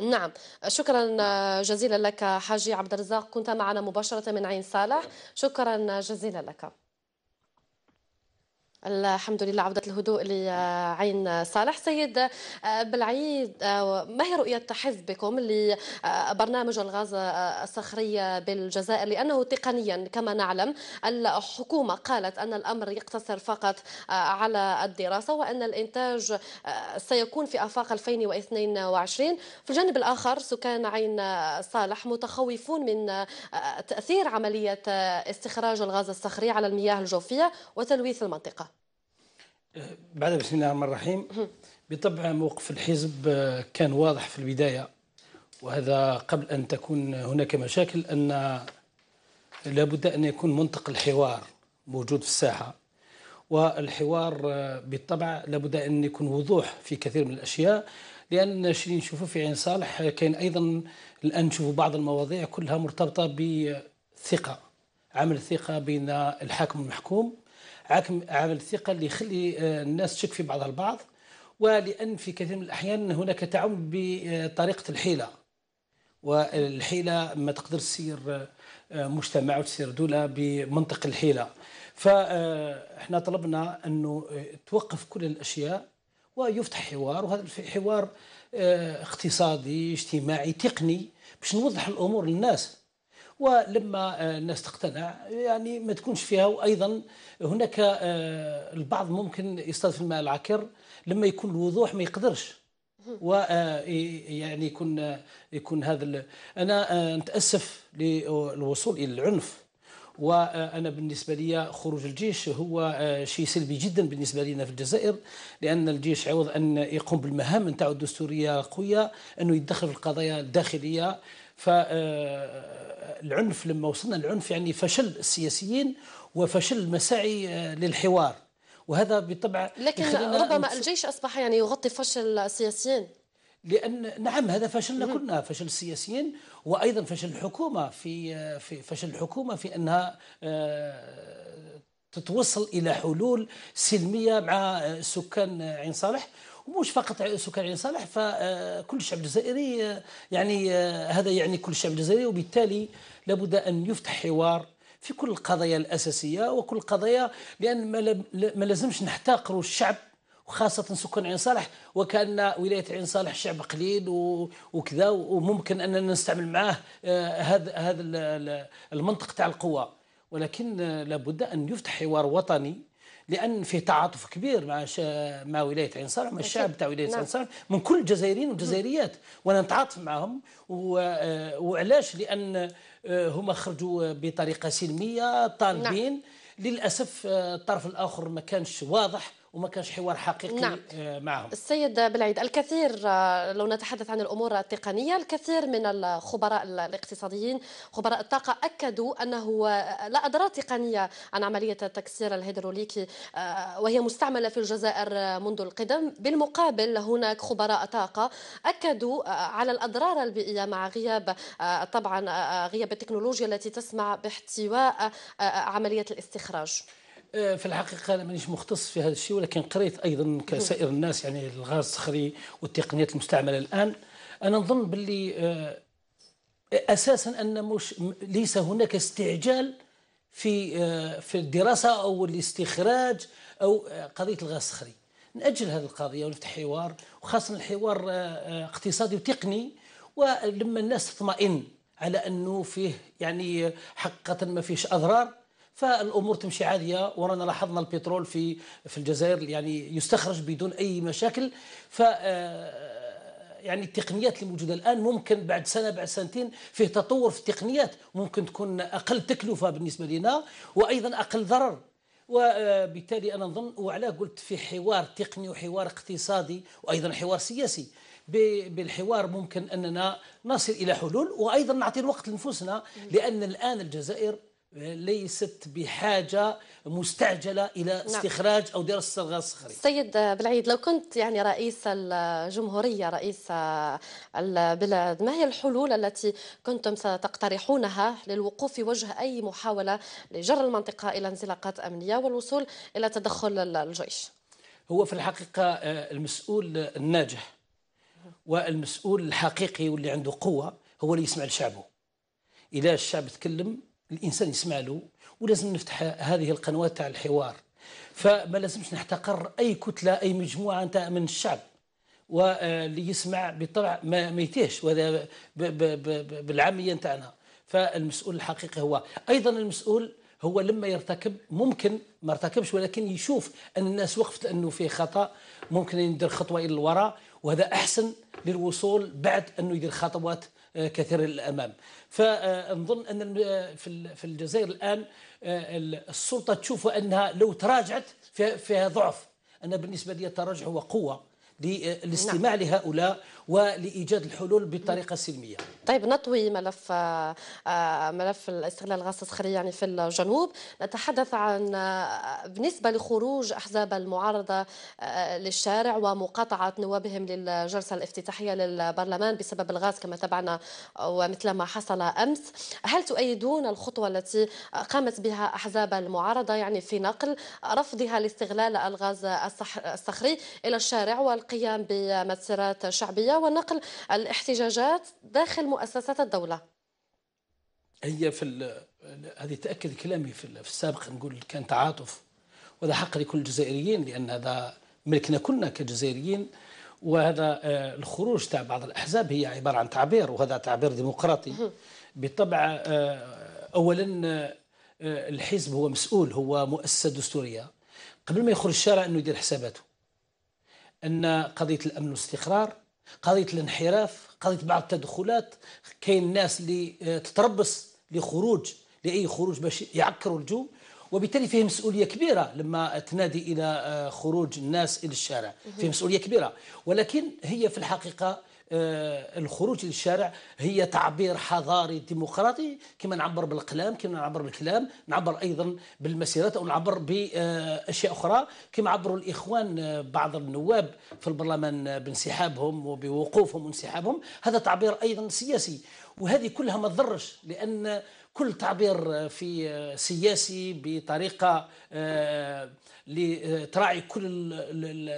نعم شكرا جزيلا لك حاجي عبد الرزاق كنت معنا مباشرة من عين صالح شكرا جزيلا لك الحمد لله عودة الهدوء لعين صالح سيد آه، بالعيد آه، ما هي رؤية حزبكم لبرنامج الغاز آه، الصخري بالجزائر لأنه تقنيا كما نعلم الحكومة قالت أن الأمر يقتصر فقط على الدراسة وأن الإنتاج سيكون في آفاق 2022 في الجانب الآخر سكان عين صالح متخوفون من تأثير عملية استخراج الغاز الصخري على المياه الجوفية وتلويث المنطقة بعد بسم الله الرحمن الرحيم بطبع موقف الحزب آه، كان واضح في البداية وهذا قبل أن تكون هناك مشاكل أن لابد أن يكون منطق الحوار موجود في الساحة والحوار آه، بالطبع لابد أن يكون وضوح في كثير من الأشياء لأن الشيء نشوفه في عين صالح آه، كان أيضا الآن نشوف بعض المواضيع كلها مرتبطة بثقة عمل ثقة بين الحاكم والمحكوم عامل الثقه اللي يخلي آه، الناس تشك في بعضها البعض ولان في كثير من الاحيان هناك تعم بطريقه الحيله والحيله ما تقدر تسير آه، مجتمع وتسير دوله بمنطق الحيله فاحنا آه، طلبنا انه توقف كل الاشياء ويفتح حوار وهذا الحوار اقتصادي اجتماعي تقني باش نوضح الامور للناس ولما الناس آه، تقتنع يعني ما تكونش فيها وايضا هناك آه، البعض ممكن يصطاد في الماء العكر لما يكون الوضوح ما يقدرش و آه، يعني يكون يكون هذا انا نتاسف للوصول الى العنف وانا بالنسبه لي خروج الجيش هو شيء سلبي جدا بالنسبه لنا في الجزائر لان الجيش عوض ان يقوم بالمهام نتاعو الدستوريه قويه انه يتدخل في القضايا الداخليه فالعنف لما وصلنا للعنف يعني فشل السياسيين وفشل مساعي آه، للحوار وهذا بالطبع لكن ربما الجيش اصبح يعني يغطي فشل السياسيين لان نعم هذا فشلنا كلنا فشل السياسيين وايضا فشل الحكومه في آه، في فشل الحكومه في انها آه، تتوصل الى حلول سلميه مع سكان عين صالح ومش فقط سكان عين صالح فكل آه، الشعب الجزائري آه، يعني آه، هذا يعني كل الشعب الجزائري وبالتالي لابد ان يفتح حوار في كل القضايا الاساسيه وكل القضايا لان ما لازمش نحتقروا الشعب وخاصة سكان عين صالح وكأن ولاية عين صالح شعب قليل وكذا وممكن أننا نستعمل معاه هذا هذا المنطق تاع القوة ولكن لابد أن يفتح حوار وطني لان فيه تعاطف كبير مع مع ولايه عين صالح مع الشعب تاع ولايه عين نعم. صالح من كل الجزائريين والجزائريات وانا نتعاطف معهم آه، وعلاش لان آه، هما خرجوا بطريقه سلميه طالبين نعم. للاسف آه، الطرف الاخر ما كانش واضح وما كانش حوار حقيقي نعم. آه، معهم السيد بالعيد الكثير آه، لو نتحدث عن الامور التقنيه الكثير من الخبراء الاقتصاديين خبراء الطاقه اكدوا انه آه، لا اضرار تقنيه عن عمليه التكسير الهيدروليكي وهي مستعمله في الجزائر منذ القدم بالمقابل هناك خبراء طاقه اكدوا على الاضرار البيئيه مع غياب طبعا غياب التكنولوجيا التي تسمع باحتواء عمليه الاستخراج آه، في الحقيقه انا مانيش مختص في هذا الشيء ولكن قريت ايضا كسائر الناس يعني الغاز الصخري والتقنيات المستعمله الان انا نظن باللي آه، اساسا ان مش ليس هناك استعجال في آه، في الدراسه او الاستخراج او قضيه الغاز الصخري ناجل هذه القضيه ونفتح حوار وخاصه الحوار اقتصادي وتقني ولما الناس تطمئن على انه فيه يعني حقيقه ما فيش اضرار فالامور تمشي عاديه ورانا لاحظنا البترول في في الجزائر يعني يستخرج بدون اي مشاكل ف آه، يعني التقنيات اللي موجوده الان ممكن بعد سنه بعد سنتين فيه تطور في التقنيات ممكن تكون اقل تكلفه بالنسبه لنا وايضا اقل ضرر وبالتالي آه، انا نظن وعلى قلت في حوار تقني وحوار اقتصادي وايضا حوار سياسي بالحوار ممكن اننا نصل الى حلول وايضا نعطي الوقت لنفسنا لان الان الجزائر ليست بحاجة مستعجلة إلى نعم. استخراج أو دراسة الغاز الصخري سيد بالعيد لو كنت يعني رئيس الجمهورية رئيس البلاد ما هي الحلول التي كنتم ستقترحونها للوقوف في وجه أي محاولة لجر المنطقة إلى انزلاقات أمنية والوصول إلى تدخل الجيش هو في الحقيقة آه، المسؤول الناجح والمسؤول الحقيقي واللي عنده قوة هو اللي يسمع لشعبه إذا الشعب تكلم الانسان يسمع له ولازم نفتح هذه القنوات تاع الحوار فما لازمش نحتقر اي كتله اي مجموعه نتاع من الشعب واللي آه، يسمع بالطبع ما ميتيش وهذا بالعاميه نتاعنا فالمسؤول الحقيقي هو ايضا المسؤول هو لما يرتكب ممكن ما ارتكبش ولكن يشوف ان الناس وقفت انه فيه خطا ممكن يدير خطوه الى الوراء وهذا احسن للوصول بعد انه يدير خطوات كثير الامام فنظن ان في الجزائر الان السلطه تشوف انها لو تراجعت فيها ضعف انا بالنسبه لي التراجع هو قوه للاستماع نعم. لهؤلاء ولايجاد الحلول بطريقه سلميه طيب نطوي ملف آه، ملف الاستغلال الغاز الصخري يعني في الجنوب نتحدث عن آه، بالنسبة لخروج أحزاب المعارضة آه، للشارع ومقاطعة نوابهم للجلسة الافتتاحية للبرلمان بسبب الغاز كما تابعنا ومثل ما حصل أمس هل تؤيدون الخطوة التي قامت بها أحزاب المعارضة يعني في نقل رفضها لاستغلال الغاز الصخري إلى الشارع والقيام بمسيرات شعبية ونقل الاحتجاجات داخل مؤسسات الدولة هي في هذه تأكد كلامي في, السابق نقول كان تعاطف وهذا حق لكل الجزائريين لأن هذا ملكنا كلنا كجزائريين وهذا آه، الخروج تاع بعض الأحزاب هي عبارة عن تعبير وهذا تعبير ديمقراطي بالطبع آه، أولا آه، الحزب هو مسؤول هو مؤسسة دستورية قبل ما يخرج الشارع أنه يدير حساباته أن قضية الأمن والاستقرار قضيه الانحراف قضيه بعض التدخلات كاين الناس اللي آه، تتربص لخروج لاي خروج باش يعكروا الجو وبالتالي فيه مسؤوليه كبيره لما تنادي الى آه، خروج الناس الى الشارع فيه مسؤوليه كبيره ولكن هي في الحقيقه آه، الخروج للشارع هي تعبير حضاري ديمقراطي كما نعبر بالقلم كما نعبر بالكلام نعبر ايضا بالمسيرات او نعبر باشياء اخرى كما عبروا الاخوان آه، بعض النواب في البرلمان آه، بانسحابهم وبوقوفهم وانسحابهم هذا تعبير ايضا سياسي وهذه كلها ما تضرش لان كل تعبير في سياسي بطريقه لتراعي كل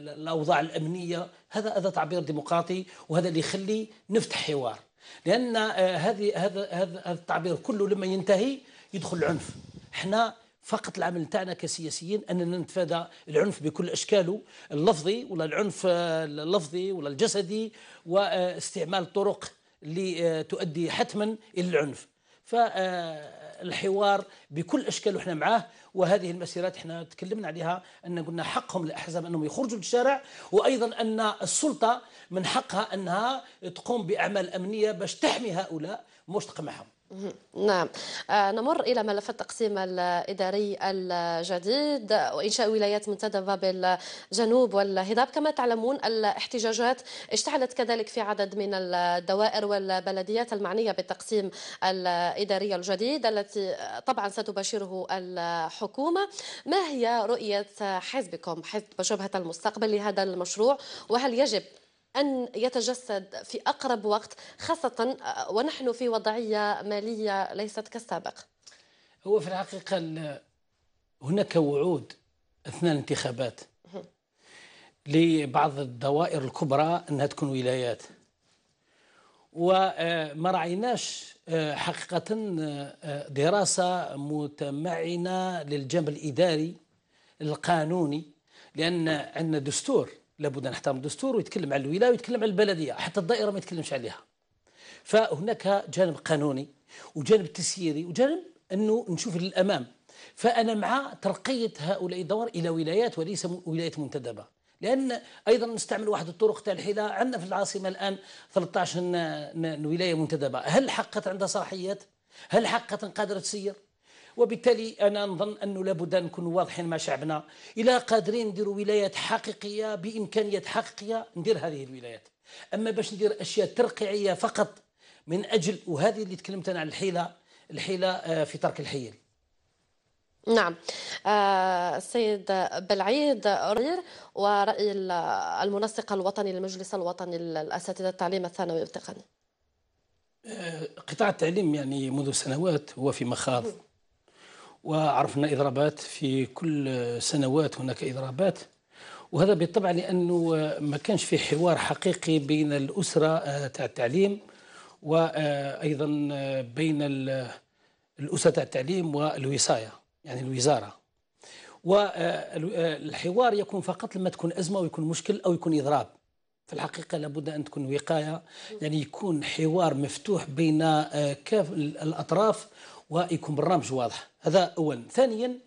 الاوضاع الامنيه هذا هذا تعبير ديمقراطي وهذا اللي يخلي نفتح حوار لان آه، هذه هذا هذا التعبير كله لما ينتهي يدخل العنف احنا فقط العمل تاعنا كسياسيين اننا نتفادى العنف بكل اشكاله اللفظي ولا العنف آه، اللفظي ولا الجسدي واستعمال طرق اللي آه، تؤدي حتما الى العنف ف الحوار بكل اشكاله احنا معاه وهذه المسيرات احنا تكلمنا عليها ان قلنا حقهم الاحزاب انهم يخرجوا للشارع وايضا ان السلطه من حقها انها تقوم باعمال امنيه باش تحمي هؤلاء مش تقمعهم نعم آه، نمر إلى ملف التقسيم الإداري الجديد وإنشاء ولايات منتدبة بالجنوب والهضاب كما تعلمون الاحتجاجات اشتعلت كذلك في عدد من الدوائر والبلديات المعنية بالتقسيم الإداري الجديد التي طبعا ستباشره الحكومة ما هي رؤية حزبكم حزب جبهة المستقبل لهذا المشروع وهل يجب أن يتجسد في أقرب وقت خاصة آه، ونحن في وضعية مالية ليست كالسابق هو في الحقيقة هناك وعود أثناء الانتخابات لبعض الدوائر الكبرى أنها تكون ولايات وما آه، رأيناش آه، حقيقة دراسة متمعنة للجانب الإداري القانوني لأن عندنا دستور لابد ان نحترم الدستور ويتكلم على الولايه ويتكلم على البلديه حتى الدائره ما يتكلمش عليها فهناك جانب قانوني وجانب تسييري وجانب انه نشوف للامام فانا مع ترقيه هؤلاء الدوائر الى ولايات وليس ولايات منتدبه لان ايضا نستعمل واحد الطرق تاع الحيله عندنا في العاصمه الان 13 ولايه منتدبه هل حقت عندها صلاحيات هل حقت قادره تسير وبالتالي انا نظن انه لابد ان نكونوا واضحين مع شعبنا الا قادرين نديروا ولايات حقيقيه بامكانيات حقيقيه ندير هذه الولايات اما باش ندير اشياء ترقيعيه فقط من اجل وهذه اللي تكلمت انا عن الحيله الحيله آه، في ترك الحيل نعم آه، السيد بلعيد رير ورأي المنسق الوطني للمجلس الوطني للأساتذة التعليم الثانوي والتقني آه، قطاع التعليم يعني منذ سنوات هو في مخاض وعرفنا إضرابات في كل سنوات هناك إضرابات وهذا بالطبع لأنه ما كانش في حوار حقيقي بين الأسرة آه، تاع التعليم وأيضا آه، آه، بين الأسرة تاع التعليم والوصاية يعني الوزارة والحوار يكون فقط لما تكون أزمة ويكون مشكل أو يكون إضراب في الحقيقة لابد أن تكون وقاية يعني يكون حوار مفتوح بين كاف الأطراف ويكون برنامج واضح هذا اولا ثانيا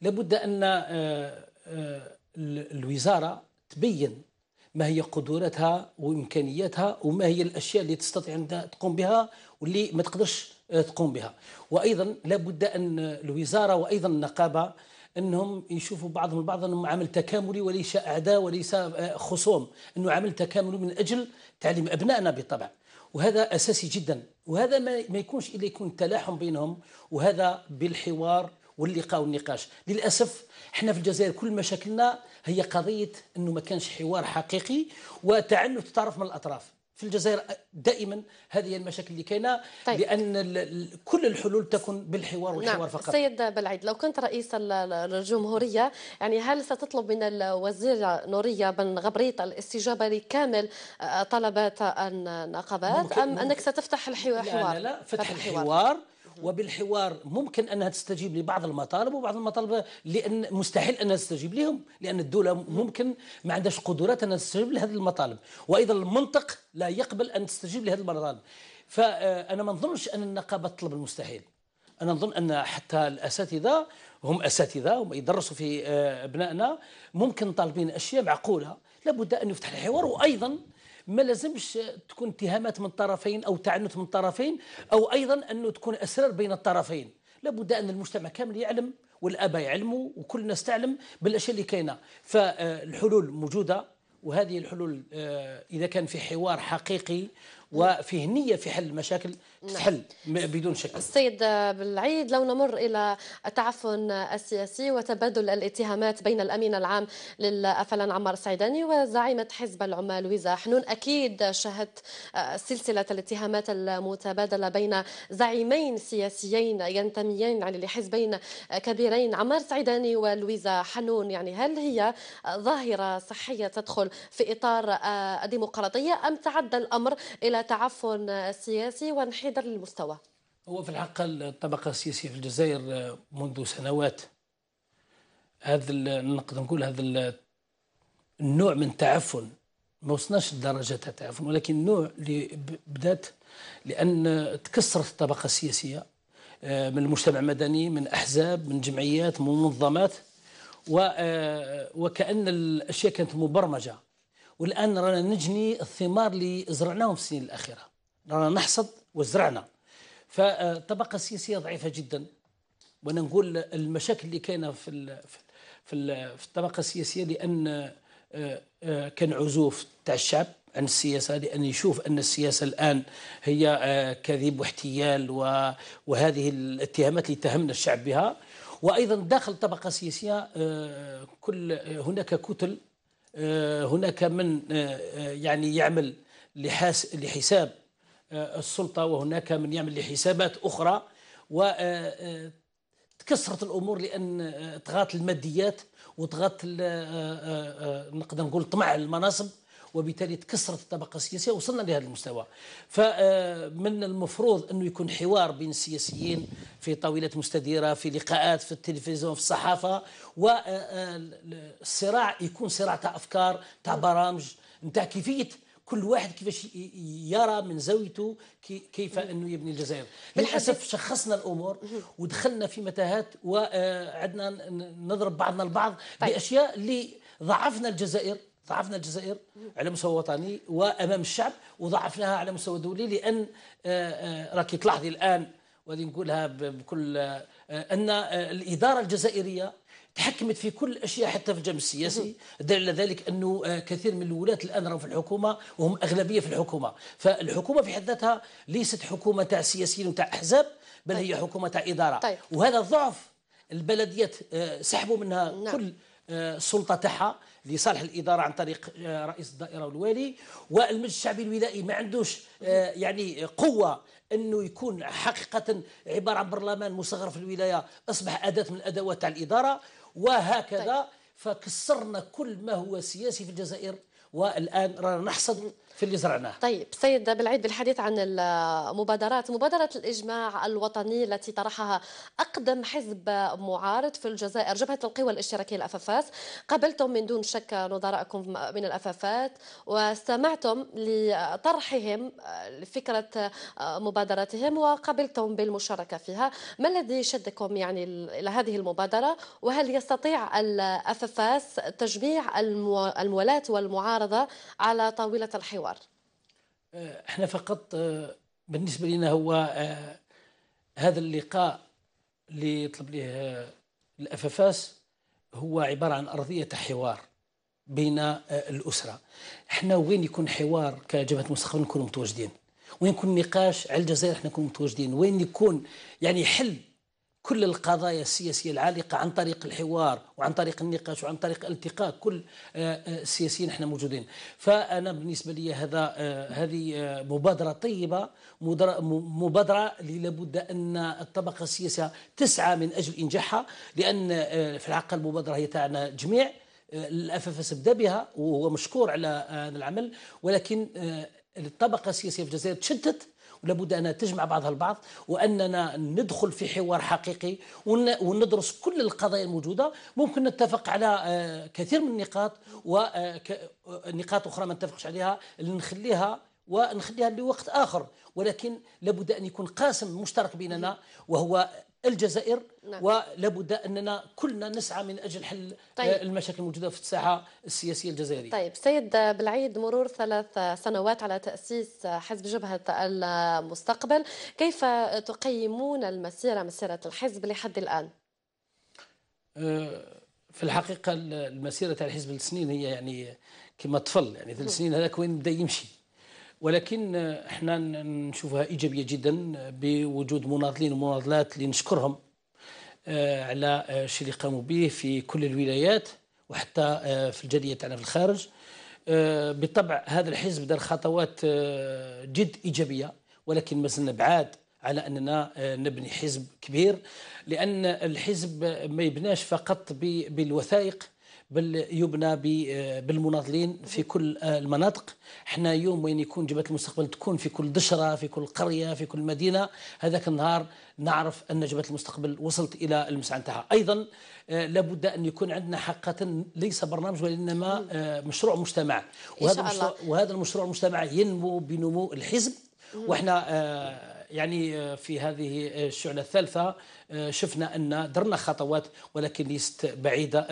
لابد ان آه، آه، الوزاره تبين ما هي قدراتها وامكانياتها وما هي الاشياء اللي تستطيع ان تقوم بها واللي ما تقدرش آه، تقوم بها وايضا لابد ان الوزاره وايضا النقابه انهم يشوفوا بعضهم البعض انهم عمل تكاملي وليس اعداء وليس خصوم انه عمل تكاملي من اجل تعليم ابنائنا بالطبع وهذا أساسي جدا وهذا ما يكونش إلا يكون تلاحم بينهم وهذا بالحوار واللقاء والنقاش للاسف احنا في الجزائر كل مشاكلنا هي قضيه انه ما كانش حوار حقيقي وتعنت طرف من الاطراف في الجزائر دائما هذه المشاكل اللي كاينه طيب. لان كل الحلول تكون بالحوار والحوار نعم. فقط سيد بلعيد لو كنت رئيس الجمهوريه يعني هل ستطلب من الوزيره نوريه بن غبريط الاستجابه لكامل طلبات النقابات ام انك ستفتح الحوار لا لا, لا فتح, فتح الحوار, الحوار. وبالحوار ممكن انها تستجيب لبعض المطالب وبعض المطالب لان مستحيل انها تستجيب لهم لان الدوله ممكن ما عندهاش قدرات انها تستجيب لهذه المطالب وايضا المنطق لا يقبل ان تستجيب لهذه المطالب فانا ما نظنش ان النقابه تطلب المستحيل انا نظن ان حتى الاساتذه هم اساتذه هم يدرسوا في آه، ابنائنا ممكن طالبين اشياء معقوله لابد ان يفتح الحوار وايضا ما لازمش تكون اتهامات من طرفين او تعنت من طرفين او ايضا انه تكون اسرار بين الطرفين لابد ان المجتمع كامل يعلم والاباء يعلموا وكل الناس تعلم بالاشياء اللي كاينه فالحلول موجوده وهذه الحلول آه، اذا كان في حوار حقيقي وفيه نية في حل المشاكل نعم. تحل بدون شك. السيد بالعيد لو نمر الى التعفن السياسي وتبادل الاتهامات بين الامين العام للافلان عمار السعيداني وزعيمه حزب العمال ويزا حنون اكيد شاهدت آه، سلسله الاتهامات المتبادله بين زعيمين سياسيين ينتميين يعني لحزبين كبيرين عمار سعيداني ولويزا حنون يعني هل هي ظاهره صحيه تدخل في اطار آه، الديمقراطيه ام تعدى الامر الى تعفن السياسي وانحدار المستوى هو في الحقيقة الطبقة السياسية في الجزائر منذ سنوات هذا نقدر نقول هذا النوع من التعفن ما وصلناش لدرجة التعفن ولكن نوع اللي بدات لأن تكسرت الطبقة السياسية آه، من المجتمع المدني من أحزاب من جمعيات من منظمات آه، وكأن الأشياء كانت مبرمجة والان رانا نجني الثمار اللي زرعناهم في السنين الاخيره رانا نحصد وزرعنا فالطبقه السياسيه ضعيفه جدا وانا نقول المشاكل اللي كاينه في في في الطبقه السياسيه لان آه، آه، كان عزوف تاع الشعب عن السياسة لأن يشوف أن السياسة الآن هي آه، كذب واحتيال وهذه الاتهامات اللي اتهمنا الشعب بها وأيضا داخل الطبقة السياسية كل هناك كتل آه، هناك من آه، آه، يعني يعمل لحساب السلطة وهناك من يعمل لحسابات أخرى وتكسرت الامور لان طغات الماديات وطغات نقدر نقول طمع المناصب وبالتالي تكسرت الطبقه السياسيه وصلنا لهذا المستوى فمن آه، المفروض انه يكون حوار بين السياسيين في طاولات مستديره في لقاءات في التلفزيون في الصحافه والصراع آه، آه، يكون صراع تاع افكار تاع برامج نتاع كيفيه كل واحد كيفاش يرى من زاويته كيف انه يبني الجزائر للاسف شخصنا الامور ودخلنا في متاهات وعدنا نضرب بعضنا البعض طيب. باشياء اللي ضعفنا الجزائر ضعفنا الجزائر على مستوى وطني وامام الشعب وضعفناها على مستوى دولي لان آه، آه، راكي تلاحظي الان وهذه نقولها بكل آه، ان الاداره الجزائريه تحكمت في كل الاشياء حتى في الجانب السياسي دليل على ذلك انه كثير من الولاة الان راهم في الحكومه وهم اغلبيه في الحكومه فالحكومه في حد ذاتها ليست حكومه تاع سياسيين وتاع احزاب بل طيب. هي حكومه تاع اداره طيب. وهذا ضعف البلديات سحبوا منها نعم. كل السلطه تاعها لصالح الاداره عن طريق آه، رئيس الدائره والوالي والمجلس الشعبي الولائي ما عندوش آه، يعني قوه انه يكون حقيقه عباره عن برلمان مصغر في الولايه اصبح اداه من الادوات تاع الاداره وهكذا طيب. فكسرنا كل ما هو سياسي في الجزائر والان رانا نحصد في اللي زرعناه طيب سيد بالعيد بالحديث عن المبادرات مبادرة الإجماع الوطني التي طرحها أقدم حزب معارض في الجزائر جبهة القوى الاشتراكية الأفافاس قابلتم من دون شك نظرائكم من الأفافات واستمعتم لطرحهم فكرة مبادرتهم وقبلتم بالمشاركة فيها ما الذي شدكم يعني إلى هذه المبادرة وهل يستطيع الأفافاس تجميع الموالاة والمعارضة على طاولة الحوار الحوار آه، احنا فقط آه، بالنسبه لنا هو آه، هذا اللقاء اللي يطلب ليه الافافاس هو عباره عن ارضيه حوار بين الاسره احنا وين يكون حوار كجبهه مستقبل نكونوا متواجدين وين يكون نقاش على الجزائر احنا نكون متواجدين وين يكون يعني حل كل القضايا السياسية العالقة عن طريق الحوار وعن طريق النقاش وعن طريق التقاء كل آه، آه، السياسيين احنا موجودين فأنا بالنسبة لي هذا آه، هذه مبادرة طيبة مبادرة اللي لابد أن الطبقة السياسية تسعى من أجل إنجاحها لأن في الحقيقة المبادرة هي تاعنا جميع الأفافس بدا بها وهو مشكور على العمل ولكن الطبقه السياسيه في الجزائر تشتت لابد أن تجمع بعضها البعض وأننا ندخل في حوار حقيقي وندرس كل القضايا الموجودة ممكن نتفق على آه، كثير من النقاط ونقاط آه، آه، أخرى ما نتفقش عليها اللي نخليها ونخليها لوقت آخر ولكن لابد أن يكون قاسم مشترك بيننا وهو الجزائر نعم. ولابد اننا كلنا نسعى من اجل حل آه، طيب. المشاكل الموجوده في الساحه السياسيه الجزائريه. طيب سيد بالعيد مرور ثلاث سنوات على تاسيس حزب جبهه المستقبل، كيف تقيمون المسيره مسيره الحزب لحد الان؟ آه، في الحقيقه المسيره تاع الحزب السنين هي يعني كما طفل يعني ثلاث سنين هذاك وين بدا يمشي. ولكن احنا نشوفها ايجابيه جدا بوجود مناضلين ومناضلات اللي نشكرهم آه، على آه، الشيء اللي قاموا به في كل الولايات وحتى آه، في الجاليه تاعنا في الخارج بالطبع هذا الحزب دار خطوات جد ايجابيه ولكن ما زلنا بعاد على اننا نبني حزب كبير لان الحزب ما يبناش فقط بالوثائق بل يبنى آه، بالمناضلين في كل آه، المناطق حنا يوم وين يكون جبهه المستقبل تكون في كل دشره في كل قريه في كل مدينه هذاك النهار نعرف ان جبهه المستقبل وصلت الى المسعى نتاعها ايضا آه، لابد ان يكون عندنا حقا ليس برنامج وانما مشروع مجتمع وهذا المشروع وهذا المشروع المجتمع ينمو بنمو الحزب واحنا يعني آه، في هذه آه، الشعلة الثالثة آه، شفنا أن درنا خطوات ولكن ليست بعيدة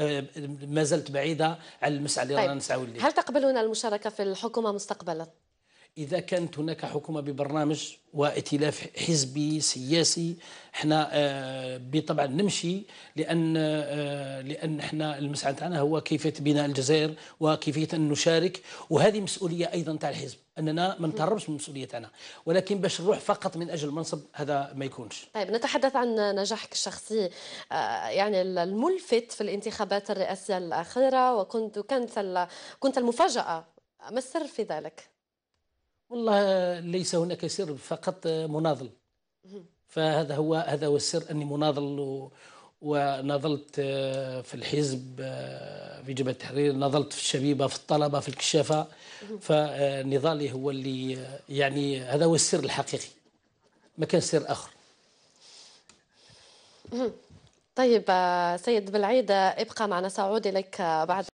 ما زلت بعيدة على المسعى اللي طيب. رانا نسعوا هل تقبلون المشاركة في الحكومة مستقبلا؟ اذا كانت هناك حكومه ببرنامج وائتلاف حزبي سياسي احنا آه، بطبعا نمشي لان آه، لان احنا المسعى تاعنا هو كيفيه بناء الجزائر وكيفيه ان نشارك وهذه مسؤوليه ايضا تاع الحزب اننا ما نتهربش من المسؤوليه تاعنا ولكن باش نروح فقط من اجل المنصب هذا ما يكونش طيب نتحدث عن نجاحك الشخصي آه، يعني الملفت في الانتخابات الرئاسيه الاخيره وكنت كنت كنت المفاجاه ما السر في ذلك والله ليس هناك سر فقط مناضل فهذا هو هذا هو السر اني مناضل وناضلت في الحزب آه، في جبهه التحرير ناضلت في الشبيبه في الطلبه في الكشافه فنضالي هو اللي يعني هذا هو السر الحقيقي ما كان سر اخر طيب آه، سيد بالعيد آه، ابقى معنا سأعود إليك بعد